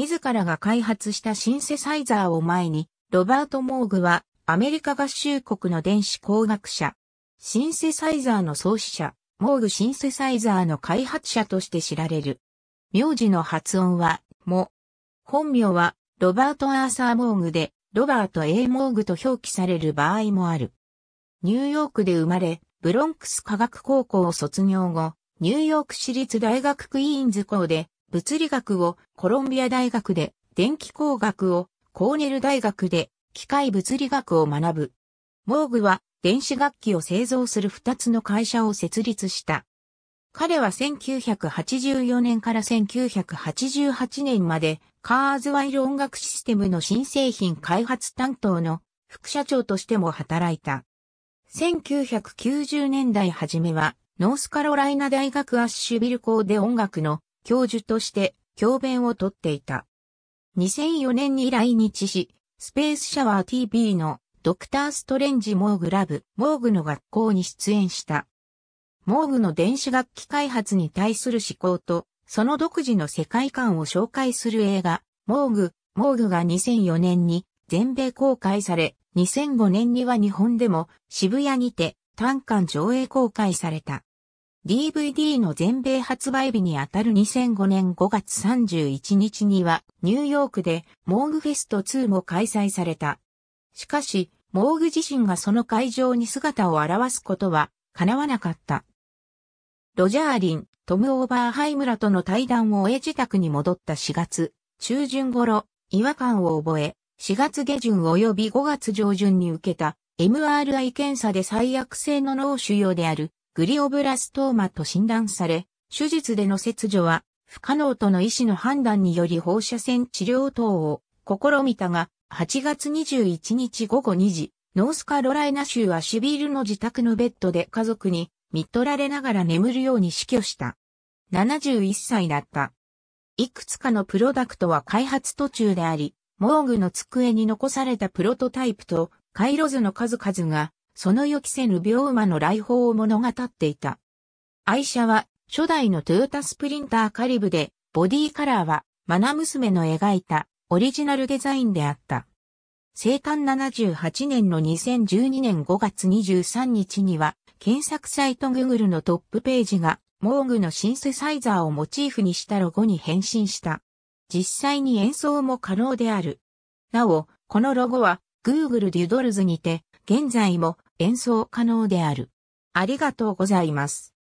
自らが開発したシンセサイザーを前に、ロバート・モーグはアメリカ合衆国の電子工学者、シンセサイザーの創始者、モーグシンセサイザーの開発者として知られる。名字の発音は、も。本名は、ロバート・アーサー・モーグで、ロバート・ A・ モーグと表記される場合もある。ニューヨークで生まれ、ブロンクス科学高校を卒業後、ニューヨーク市立大学クイーンズ校で物理学をコロンビア大学で、電気工学をコーネル大学で機械物理学を学ぶ。モーグは電子楽器を製造する2つの会社を設立した。彼は1984年から1988年までカーズワイル音楽システムの新製品開発担当の副社長としても働いた。1990年代初めはノースカロライナ大学アッシュビル校で音楽の教授として教鞭をとっていた。2004年に来日し、スペースシャワー TV のドクターストレンジ・モーグラブ、モーグの学校に出演した。モーグの電子楽器開発に対する思考と、その独自の世界観を紹介する映画、モーグ、モーグが2004年に全米公開され、2005年には日本でも渋谷にて単館上映公開された。DVD の全米発売日にあたる2005年5月31日には、ニューヨークでモーグフェスト2も開催された。しかし、モーグ自身がその会場に姿を現すことは叶わなかった。ロジャーリン、トム・オーバーハイムラとの対談を終え自宅に戻った4月、中旬頃、違和感を覚え、4月下旬及び5月上旬に受けた MRI 検査で最悪性の脳腫瘍であるグリオブラストーマと診断され、手術での切除は不可能との医師の判断により放射線治療等を試みたが、8月21日午後2時、ノースカロライナ州アシュビールの自宅のベッドで家族に見取られながら眠るように死去した。71歳だった。いくつかのプロダクトは開発途中であり、モーグの机に残されたプロトタイプと回路図の数々がその予期せぬ病魔の来訪を物語っていた。愛車は初代のトヨタスプリンターカリブで、ボディカラーはマナ娘の描いたオリジナルデザインであった。生誕78年の2012年5月23日には、検索サイト Google のトップページが、モーグのシンセサイザーをモチーフにしたロゴに変身した。実際に演奏も可能である。なお、このロゴは Google デュドルズにて、現在も演奏可能である。ありがとうございます。